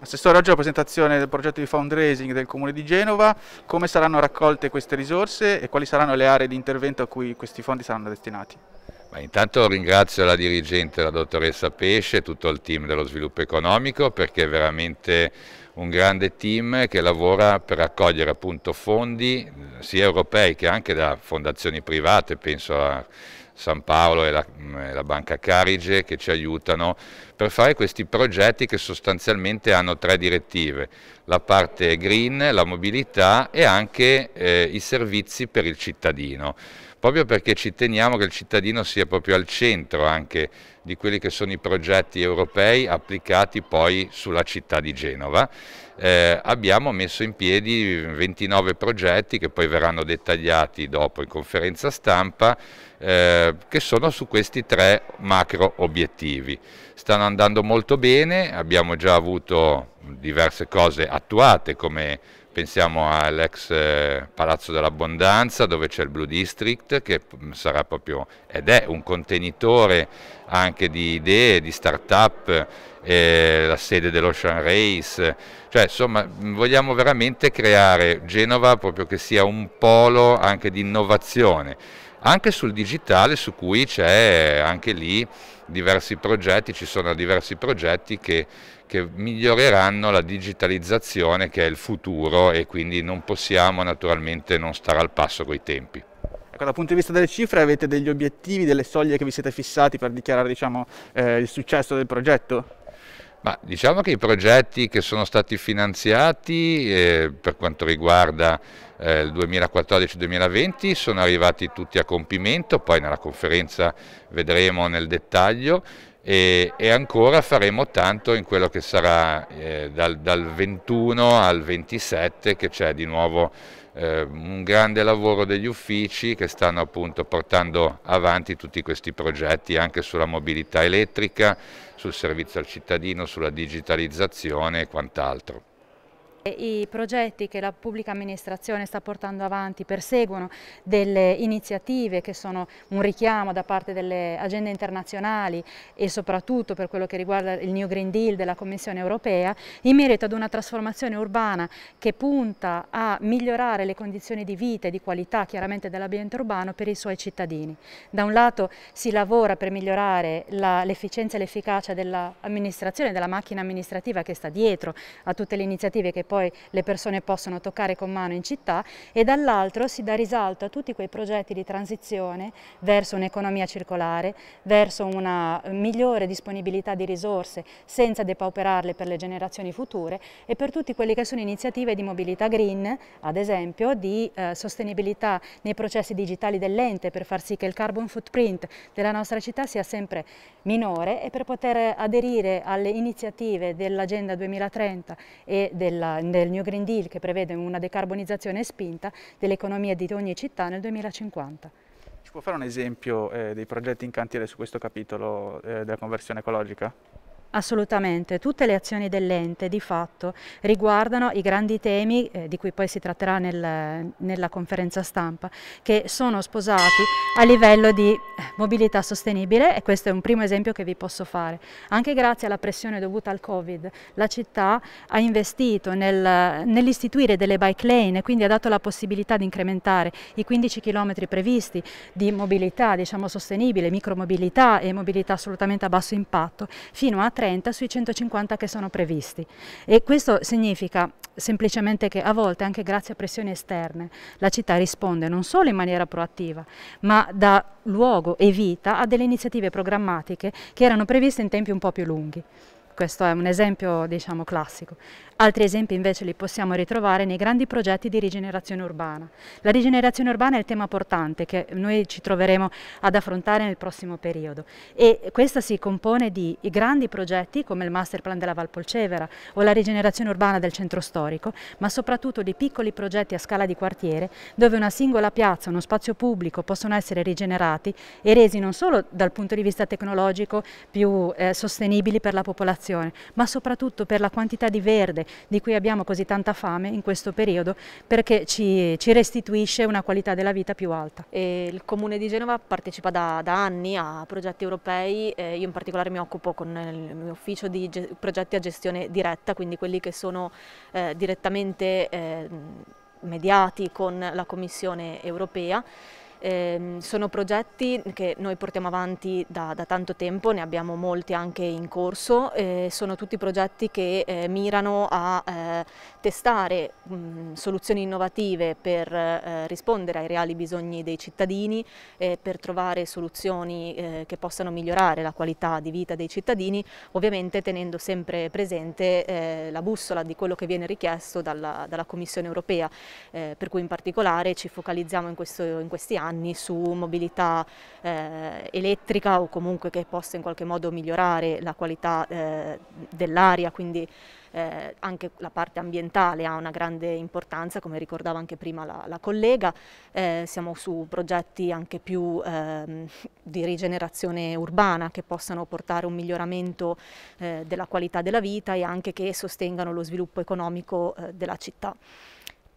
Assessore, oggi la presentazione del progetto di fundraising del Comune di Genova, come saranno raccolte queste risorse e quali saranno le aree di intervento a cui questi fondi saranno destinati? Ma intanto ringrazio la dirigente, la dottoressa Pesce e tutto il team dello sviluppo economico perché è veramente un grande team che lavora per raccogliere appunto fondi eh, sia europei che anche da fondazioni private, penso a San Paolo e la, la Banca Carige che ci aiutano per fare questi progetti che sostanzialmente hanno tre direttive, la parte green, la mobilità e anche eh, i servizi per il cittadino proprio perché ci teniamo che il cittadino sia proprio al centro anche di quelli che sono i progetti europei applicati poi sulla città di Genova eh, abbiamo messo in piedi 29 progetti che poi verranno dettagliati dopo in conferenza stampa eh, che sono su questi tre macro obiettivi. Stanno andando molto bene, abbiamo già avuto diverse cose attuate come pensiamo all'ex eh, Palazzo dell'Abbondanza dove c'è il Blue District che sarà proprio ed è un contenitore anche di idee, di start-up eh, la sede dell'Ocean Race, cioè insomma vogliamo veramente creare Genova proprio che sia un polo anche di innovazione, anche sul digitale su cui c'è anche lì diversi progetti, ci sono diversi progetti che, che miglioreranno la digitalizzazione che è il futuro e quindi non possiamo naturalmente non stare al passo coi tempi. Ecco, dal punto di vista delle cifre avete degli obiettivi, delle soglie che vi siete fissati per dichiarare diciamo, eh, il successo del progetto? Ma diciamo che i progetti che sono stati finanziati eh, per quanto riguarda eh, il 2014-2020 sono arrivati tutti a compimento, poi nella conferenza vedremo nel dettaglio e, e ancora faremo tanto in quello che sarà eh, dal, dal 21 al 27 che c'è di nuovo eh, un grande lavoro degli uffici che stanno appunto portando avanti tutti questi progetti anche sulla mobilità elettrica, sul servizio al cittadino, sulla digitalizzazione e quant'altro. I progetti che la pubblica amministrazione sta portando avanti perseguono delle iniziative che sono un richiamo da parte delle agende internazionali e soprattutto per quello che riguarda il New Green Deal della Commissione europea in merito ad una trasformazione urbana che punta a migliorare le condizioni di vita e di qualità chiaramente dell'ambiente urbano per i suoi cittadini. Da un lato si lavora per migliorare l'efficienza e l'efficacia dell'amministrazione, della macchina amministrativa che sta dietro a tutte le iniziative che poi poi le persone possono toccare con mano in città e dall'altro si dà risalto a tutti quei progetti di transizione verso un'economia circolare, verso una migliore disponibilità di risorse senza depauperarle per le generazioni future e per tutte quelle che sono iniziative di mobilità green, ad esempio, di eh, sostenibilità nei processi digitali dell'ente per far sì che il carbon footprint della nostra città sia sempre minore e per poter aderire alle iniziative dell'Agenda 2030 e della del New Green Deal che prevede una decarbonizzazione spinta dell'economia di ogni città nel 2050. Ci può fare un esempio eh, dei progetti in cantiere su questo capitolo eh, della conversione ecologica? Assolutamente, tutte le azioni dell'ente di fatto riguardano i grandi temi eh, di cui poi si tratterà nel, nella conferenza stampa che sono sposati a livello di mobilità sostenibile e questo è un primo esempio che vi posso fare. Anche grazie alla pressione dovuta al Covid, la città ha investito nel, nell'istituire delle bike lane e quindi ha dato la possibilità di incrementare i 15 km previsti di mobilità diciamo, sostenibile, micromobilità e mobilità assolutamente a basso impatto, fino a 30 sui 150 che sono previsti. E questo significa semplicemente che a volte, anche grazie a pressioni esterne, la città risponde non solo in maniera proattiva, ma da luogo e vita a delle iniziative programmatiche che erano previste in tempi un po' più lunghi. Questo è un esempio diciamo, classico. Altri esempi invece li possiamo ritrovare nei grandi progetti di rigenerazione urbana. La rigenerazione urbana è il tema portante che noi ci troveremo ad affrontare nel prossimo periodo e questa si compone di grandi progetti come il Master Plan della Valpolcevera o la rigenerazione urbana del centro storico, ma soprattutto di piccoli progetti a scala di quartiere dove una singola piazza, uno spazio pubblico possono essere rigenerati e resi non solo dal punto di vista tecnologico più eh, sostenibili per la popolazione, ma soprattutto per la quantità di verde di cui abbiamo così tanta fame in questo periodo perché ci, ci restituisce una qualità della vita più alta. E il Comune di Genova partecipa da, da anni a progetti europei, eh, io in particolare mi occupo con il mio ufficio di progetti a gestione diretta, quindi quelli che sono eh, direttamente eh, mediati con la Commissione europea eh, sono progetti che noi portiamo avanti da, da, tanto tempo, ne abbiamo molti anche in corso, eh, sono tutti progetti che eh, mirano a eh, testare mh, mm, soluzioni innovative per eh, rispondere ai reali bisogni dei cittadini, per trovare soluzioni eh, che possano migliorare la qualità di vita dei cittadini, ovviamente tenendo sempre presente la bussola di quello che viene richiesto dalla, dalla Commissione europea, per cui in particolare ci focalizziamo in, questo, in questi anni anni su mobilità eh, elettrica o comunque che possa in qualche modo migliorare la qualità eh, dell'aria, quindi eh, anche la parte ambientale ha una grande importanza, come ricordava anche prima la, la collega, eh, siamo su progetti anche più ehm, di rigenerazione urbana che possano portare un miglioramento eh, della qualità della vita e anche che sostengano lo sviluppo economico eh, della città.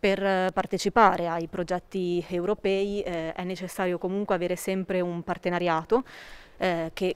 Per eh, partecipare ai progetti europei eh, è necessario comunque avere sempre un partenariato eh, che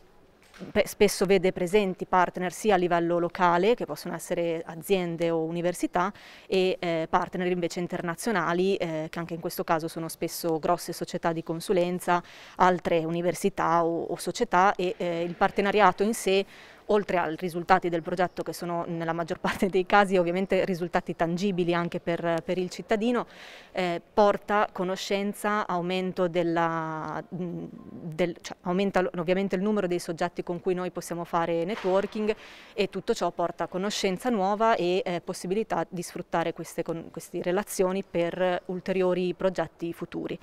spesso vede presenti partner sia a livello locale, che possono essere aziende o università, e eh, partner invece internazionali, eh, che anche in questo caso sono spesso grosse società di consulenza, altre università o, o società e eh, il partenariato in sé oltre ai risultati del progetto che sono nella maggior parte dei casi ovviamente risultati tangibili anche per, per il cittadino, eh, porta conoscenza, aumento della, mm, del, cioè, aumenta ovviamente il numero dei soggetti con cui noi possiamo fare networking e tutto ciò porta conoscenza nuova e eh, possibilità di sfruttare queste, con, queste relazioni per ulteriori progetti futuri.